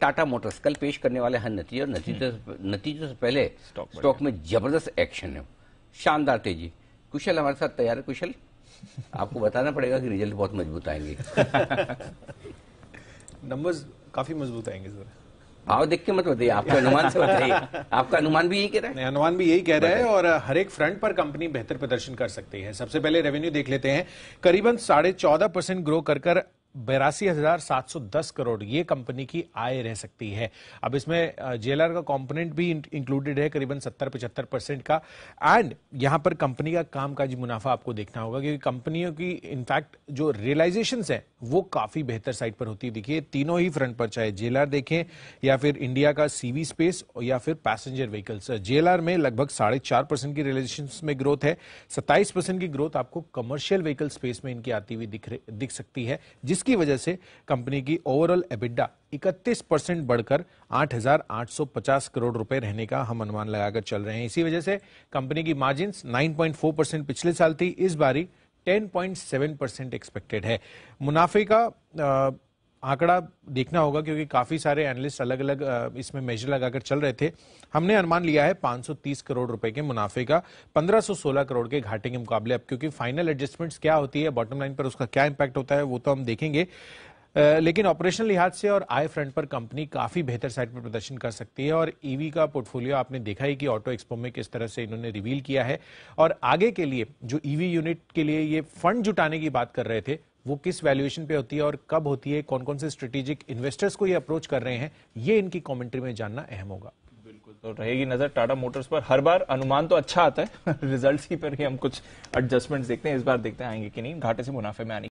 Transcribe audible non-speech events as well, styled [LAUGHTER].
Tata Motors कल पेश करने वाले हैं नतीजे और नतीजे हम्म। नतीजों से पहले स्टॉक में जबरदस्त एक्शन है शानदार तेजी कुशल हमारे साथ तैयार है कुशल आपको बताना पड़ेगा कि रिजल्ट बहुत मजबूत आएंगे नंबर्स [LAUGHS] काफी मजबूत आएंगे सर भाव देख के मत बताइए आपके अनुमान से बताइए आपका अनुमान भी यही कह रहा है अनुमान भी यही कह रहा है और हर एक फ्रंट पर कंपनी बेहतर प्रदर्शन कर सकती है सबसे पहले रेवेन्यू देख लेते हैं करीबन साढ़े चौदह परसेंट ग्रो कर कर बेरासी हजार सात सौ दस करोड़ ये कंपनी की आय रह सकती है अब इसमें जेलर का कंपोनेंट भी इंक्लूडेड है करीबन सत्तर पचहत्तर परसेंट का एंड यहां पर कंपनी का कामकाजी मुनाफा आपको देखना होगा क्योंकि कंपनियों की इनफैक्ट जो रियलाइजेशन है वो काफी बेहतर साइड पर होती दिखी तीनों ही फ्रंट पर चाहे जेलर देखें या फिर इंडिया का सीवी स्पेस या फिर पैसेंजर व्हीकल्स जेलर में लगभग साढ़े चार परसेंट की रियलाइजेशन में ग्रोथ है सत्ताईस परसेंट की ग्रोथ आपको कमर्शियल व्हीकल स्पेस में इनकी आती हुई दिख सकती है जिस जिसकी वजह से कंपनी की ओवरऑल एबिडा 31 परसेंट बढ़कर 8,850 करोड़ रुपए रहने का हम अनुमान लगाकर चल रहे हैं इसी वजह से कंपनी की मार्जिन 9.4 परसेंट पिछले साल थी इस बारी 10.7 परसेंट एक्सपेक्टेड है मुनाफे का आंकड़ा देखना होगा क्योंकि काफी सारे एनालिस्ट अलग अलग इसमें मेजर लगाकर चल रहे थे हमने अनुमान लिया है 530 करोड़ रुपए के मुनाफे का 1516 करोड़ के घाटे के मुकाबले अब क्योंकि फाइनल एडजस्टमेंट्स क्या होती है बॉटम लाइन पर उसका क्या इंपैक्ट होता है वो तो हम देखेंगे लेकिन ऑपरेशनल लिहाज से और आय फ्रंट पर कंपनी काफी बेहतर साइड पर प्रदर्शन कर सकती है और ईवी e का पोर्टफोलियो आपने देखा ही कि ऑटो एक्सपो में किस तरह से इन्होंने रिवील किया है और आगे के लिए जो ईवी e यूनिट के लिए ये फंड जुटाने की बात कर रहे थे वो किस वैल्यूएशन पे होती है और कब होती है कौन कौन से स्ट्रेटेजिक इन्वेस्टर्स को ये अप्रोच कर रहे हैं ये इनकी कमेंट्री में जानना अहम होगा बिल्कुल तो रहेगी नजर टाटा मोटर्स पर हर बार अनुमान तो अच्छा आता है रिजल्ट [LAUGHS] ही पर ही हम कुछ एडजस्टमेंट देखते हैं इस बार देखते आएंगे कि नहीं घाटे से मुनाफे में आने